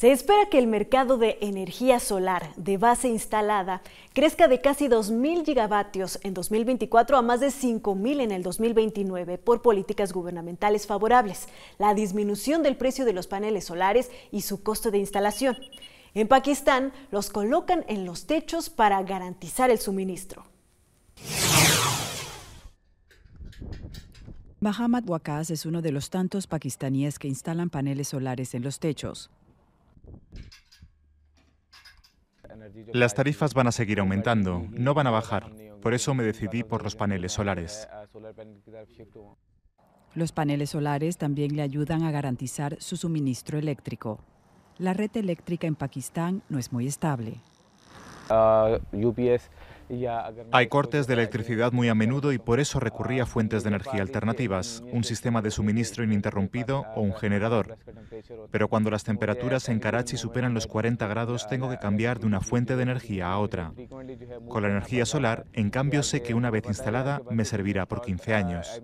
Se espera que el mercado de energía solar de base instalada crezca de casi 2.000 gigavatios en 2024 a más de 5.000 en el 2029 por políticas gubernamentales favorables, la disminución del precio de los paneles solares y su costo de instalación. En Pakistán los colocan en los techos para garantizar el suministro. Muhammad Wakaz es uno de los tantos pakistaníes que instalan paneles solares en los techos. Las tarifas van a seguir aumentando, no van a bajar. Por eso me decidí por los paneles solares. Los paneles solares también le ayudan a garantizar su suministro eléctrico. La red eléctrica en Pakistán no es muy estable. Ah, UPS hay cortes de electricidad muy a menudo y por eso recurrí a fuentes de energía alternativas, un sistema de suministro ininterrumpido o un generador. Pero cuando las temperaturas en Karachi superan los 40 grados, tengo que cambiar de una fuente de energía a otra. Con la energía solar, en cambio, sé que una vez instalada me servirá por 15 años.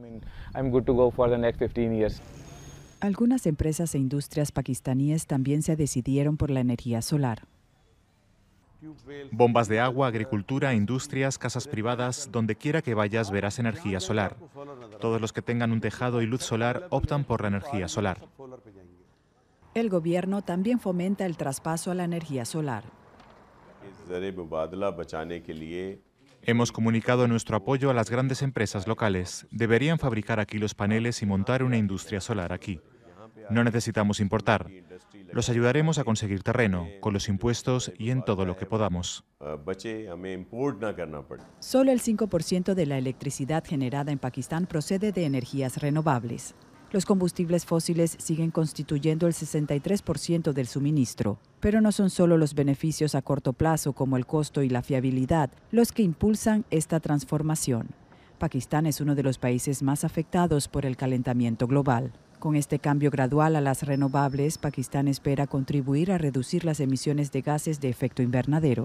Algunas empresas e industrias pakistaníes también se decidieron por la energía solar. Bombas de agua, agricultura, industrias, casas privadas, donde quiera que vayas verás energía solar. Todos los que tengan un tejado y luz solar optan por la energía solar. El gobierno también fomenta el traspaso a la energía solar. Hemos comunicado nuestro apoyo a las grandes empresas locales. Deberían fabricar aquí los paneles y montar una industria solar aquí. No necesitamos importar. Los ayudaremos a conseguir terreno, con los impuestos y en todo lo que podamos. Solo el 5% de la electricidad generada en Pakistán procede de energías renovables. Los combustibles fósiles siguen constituyendo el 63% del suministro, pero no son solo los beneficios a corto plazo como el costo y la fiabilidad los que impulsan esta transformación. Pakistán es uno de los países más afectados por el calentamiento global. Con este cambio gradual a las renovables, Pakistán espera contribuir a reducir las emisiones de gases de efecto invernadero.